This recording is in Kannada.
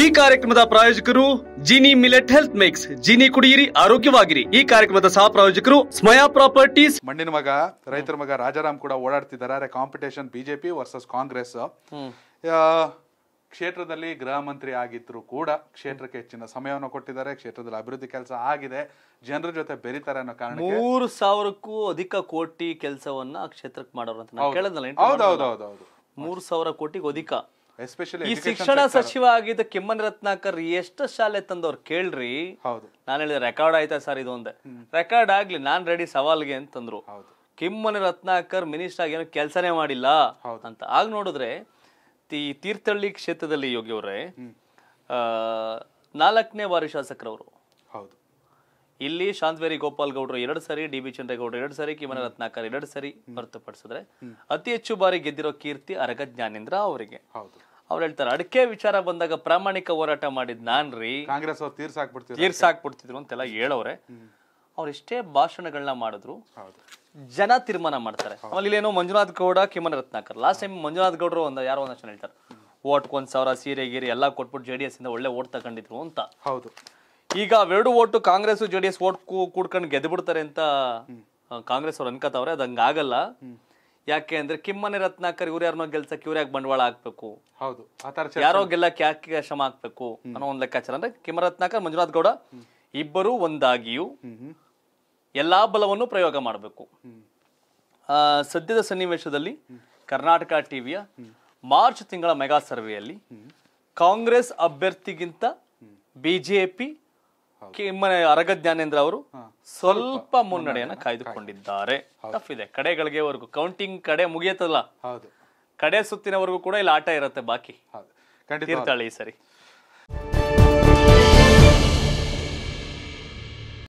ಈ ಕಾರ್ಯಕ್ರಮದ ಪ್ರಾಯೋಜಕರು Jini millet health mix Jini ಕುಡಿಯಿರಿ ಆರೋಗ್ಯವಾಗಿರಿ ಈ ಕಾರ್ಯಕ್ರಮದ ಸಹ ಪ್ರಾಯೋಜಕರು ಸ್ಮಯಾ ಪ್ರಾಪರ್ಟೀಸ್ ಮಣ್ಣಿನ ಮಗ ರೈತರ ಮಗ ರಾಜಾರಾಮ್ ಕೂಡ ಓಡಾಡ್ತಿದ್ದಾರೆ ಕಾಂಪಿಟೇಷನ್ ಬಿಜೆಪಿ ವರ್ಸಸ್ ಕಾಂಗ್ರೆಸ್ ಕ್ಷೇತ್ರದಲ್ಲಿ ಗೃಹ ಮಂತ್ರಿ ಆಗಿದ್ರು ಕೂಡ ಕ್ಷೇತ್ರಕ್ಕೆ ಹೆಚ್ಚಿನ ಸಮಯವನ್ನು ಕೊಟ್ಟಿದ್ದಾರೆ ಕ್ಷೇತ್ರದಲ್ಲಿ ಅಭಿವೃದ್ಧಿ ಕೆಲಸ ಆಗಿದೆ ಜನರ ಜೊತೆ ಬೆರಿತಾರೆ ಅನ್ನೋ ಕಾರಣ ಮೂರು ಸಾವಿರಕ್ಕೂ ಅಧಿಕ ಕೋಟಿ ಕೆಲಸವನ್ನ ಕ್ಷೇತ್ರಕ್ಕೆ ಮಾಡೋರು ಅಂತ ಹೌದೌದು ಮೂರು ಸಾವಿರ ಕೋಟಿಗೂ ಅಧಿಕ ಎಸ್ಪೆಷಲಿ ಈ ಶಿಕ್ಷಣ ಸಚಿವ ಆಗಿದ್ದ ಕೆಮ್ಮನ್ ರತ್ನಾಕರ್ ಎಷ್ಟು ಶಾಲೆ ತಂದವ್ರು ಕೇಳ್ರಿ ಹೌದು ನಾನು ಹೇಳಿದ ರೆಕಾರ್ಡ್ ಆಯ್ತಾ ಸರ್ ಇದು ಒಂದೇ ರೆಕಾರ್ಡ್ ಆಗ್ಲಿ ನಾನ್ ರೆಡಿ ಸವಾಲ್ಗೆ ಅಂತಂದ್ರು ಕೆಮ್ಮನೆ ರತ್ನಾಕರ್ ಮಿನಿಸ್ಟರ್ ಆಗಿ ಏನೋ ಕೆಲಸನೇ ಮಾಡಿಲ್ಲ ಅಂತ ಆಗ ನೋಡಿದ್ರೆ ಈ ತೀರ್ಥಹಳ್ಳಿ ಕ್ಷೇತ್ರದಲ್ಲಿ ಆ ನಾಲ್ಕನೇ ಬಾರಿ ಶಾಸಕರವರು ಹೌದು ಇಲ್ಲಿ ಶಾಂತವೇರಿ ಗೋಪಾಲ್ ಗೌಡರು ಎರಡು ಸರಿ ಡಿ ಬಿ ಚಂದ್ರೇಗೌಡರು ಎರಡು ಸಾರಿ ಕಿಮನ ರತ್ನಾಕರ್ ಎರಡು ಸರಿ ಹೊರತುಪಡಿಸಿದ್ರೆ ಅತಿ ಹೆಚ್ಚು ಬಾರಿ ಗೆದ್ದಿರೋ ಕೀರ್ತಿ ಅರಗ ಜ್ಞಾನೇಂದ್ರ ಅವರಿಗೆ ಅವ್ರು ಹೇಳ್ತಾರೆ ಅಡಕೆ ವಿಚಾರ ಬಂದಾಗ ಪ್ರಾಮಾಣಿಕ ಹೋರಾಟ ಮಾಡಿದ್ ರೀ ಕಾಂಗ್ರೆಸ್ ತೀರ್ಸಾಕ್ಬಿಡ್ತೀವಿ ತೀರ್ಸಾಕ್ಬಿಡ್ತಿದ್ರು ಅಂತೆಲ್ಲ ಹೇಳೋರೆ ಅವ್ರು ಎಷ್ಟೇ ಭಾಷಣಗಳನ್ನ ಮಾಡಿದ್ರು ಜನ ತೀರ್ಮಾನ ಮಾಡ್ತಾರೆ ಆಮೇಲೆ ಏನೋ ಮಂಜುನಾಥ್ ಗೌಡ ಕಿಮನ ರತ್ನಾಕರ್ ಲಾಸ್ಟ್ ಟೈಮ್ ಮಂಜುನಾಥ್ ಗೌಡರು ಒಂದು ಯಾರೋ ಒಂದಷ್ಟು ಹೇಳ್ತಾರೆ ವೋಟ್ ಒಂದ್ ಸಾವಿರ ಸೀರೆ ಗೀರೆ ಎಲ್ಲ ಕೊಟ್ಬಿಟ್ಟು ಜೆಡಿಎಸ್ ಇಂದ ಒಳ್ಳೆ ಓಟ್ ತಗೊಂಡಿದ್ರು ಅಂತ ಹೌದು ಈಗ ಎರಡು ಓಟು ಕಾಂಗ್ರೆಸ್ ಜೆಡಿಎಸ್ ಓಟ್ ಕೂಡ್ಕೊಂಡು ಗೆದ್ಬಿಡ್ತಾರೆ ಅಂತ ಕಾಂಗ್ರೆಸ್ ಅವ್ರು ಅನ್ಕೋತಾವ್ರೆ ಅದು ಆಗಲ್ಲ ಯಾಕೆ ಅಂದ್ರೆ ಕಿಮ್ಮನೆ ರತ್ನಾಕರ್ ಇವ್ರು ಯಾರನ್ನೋ ಗೆಲ್ಸಕ್ ಇವ್ರ ಯಾಕೆ ಬಂಡವಾಳ ಹಾಕ್ಬೇಕು ಹೌದು ಯಾರೋ ಗೆಲ್ಲಕ್ಕೆ ಯಾಕೆ ಶ್ರಮ ಹಾಕ್ಬೇಕು ಅನ್ನೋ ಒಂದ್ ಲೆಕ್ಕಾಚಾರ ಅಂದ್ರೆ ಕಿಮ್ಮ ರತ್ನಾಕರ್ ಮಂಜುನಾಥ್ ಗೌಡ ಇಬ್ಬರು ಒಂದಾಗಿಯೂ ಎಲ್ಲಾ ಬಲವನ್ನು ಪ್ರಯೋಗ ಮಾಡಬೇಕು ಆ ಸದ್ಯದ ಸನ್ನಿವೇಶದಲ್ಲಿ ಕರ್ನಾಟಕ ಟಿವಿಯ ಮಾರ್ಚ್ ತಿಂಗಳ ಮೆಗಾ ಸರ್ವೆಯಲ್ಲಿ ಕಾಂಗ್ರೆಸ್ ಅಭ್ಯರ್ಥಿಗಿಂತ ಬಿಜೆಪಿ ಅರಗ ಜ್ಞಾನೇಂದ್ರ ಅವರು ಸ್ವಲ್ಪ ಮುನ್ನಡೆಯನ್ನ ಕಾಯ್ದುಕೊಂಡಿದ್ದಾರೆ ತಪ್ಪಿದೆ ಕಡೆಗಳಿಗೆವರೆಗೂ ಕೌಂಟಿಂಗ್ ಕಡೆ ಮುಗಿಯತ್ತಲ್ಲ ಕಡೆ ಸುತ್ತಿನವರೆಗೂ ಕೂಡ ಇಲ್ಲಿ ಆಟ ಇರುತ್ತೆ ಬಾಕಿ ಸರಿ